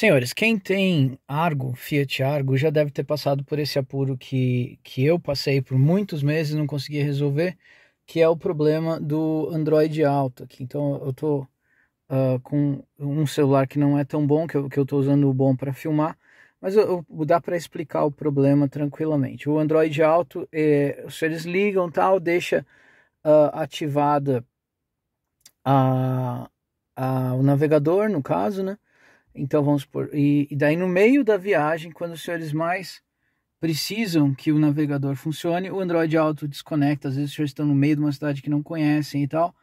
Senhores, quem tem Argo, Fiat Argo, já deve ter passado por esse apuro que, que eu passei por muitos meses e não consegui resolver, que é o problema do Android alto. Aqui. Então eu tô uh, com um celular que não é tão bom, que eu, que eu tô usando o bom para filmar, mas eu, eu dá para explicar o problema tranquilamente. O Android alto, eh, é, se eles ligam tal, deixa uh, ativada a, a, o navegador, no caso, né? Então vamos por. E, e, daí no meio da viagem, quando os senhores mais precisam que o navegador funcione, o Android Auto desconecta. Às vezes os senhores estão no meio de uma cidade que não conhecem e tal,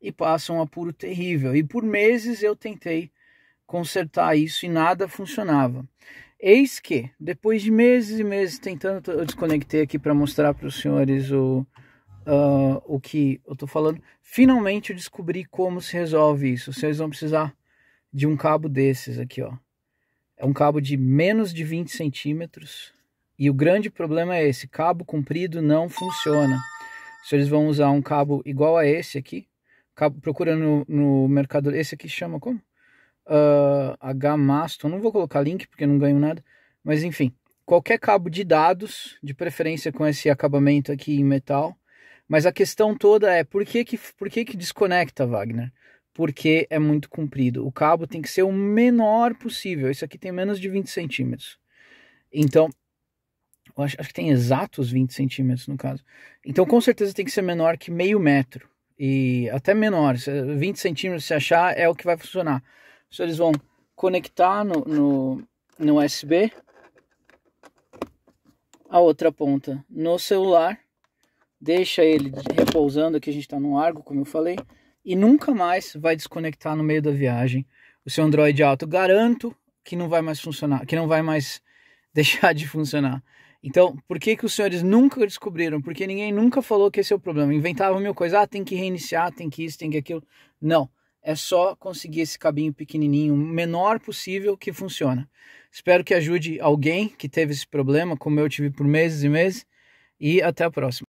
e passam um apuro terrível. E por meses eu tentei consertar isso e nada funcionava. Eis que, depois de meses e meses tentando, eu desconectei aqui para mostrar para os senhores o, uh, o que eu estou falando. Finalmente eu descobri como se resolve isso. Vocês vão precisar de um cabo desses aqui, ó. É um cabo de menos de 20 centímetros. E o grande problema é esse, cabo comprido não funciona. Se então, eles vão usar um cabo igual a esse aqui, cabo, procura no, no mercado, esse aqui chama como? Uh, ah, H-Maston, não vou colocar link porque não ganho nada, mas enfim, qualquer cabo de dados, de preferência com esse acabamento aqui em metal, mas a questão toda é por que que, por que, que desconecta, Wagner? porque é muito comprido. O cabo tem que ser o menor possível. Isso aqui tem menos de 20 centímetros. Então, acho, acho, que tem exatos 20 centímetros no caso. Então, com certeza tem que ser menor que meio metro. E até menor, 20 centímetros se achar é o que vai funcionar. Então, eles vão conectar no, no, no USB a outra ponta no celular. Deixa ele repousando, aqui a gente está no argo, como eu falei e nunca mais vai desconectar no meio da viagem. O seu Android Auto garanto que não vai mais funcionar, que não vai mais deixar de funcionar. Então, por que, que os senhores nunca descobriram? Porque ninguém nunca falou que esse é o problema. Inventavam mil coisas, ah, tem que reiniciar, tem que isso, tem que aquilo. Não, é só conseguir esse cabinho pequenininho, menor possível, que funciona. Espero que ajude alguém que teve esse problema, como eu tive por meses e meses. E até a próxima.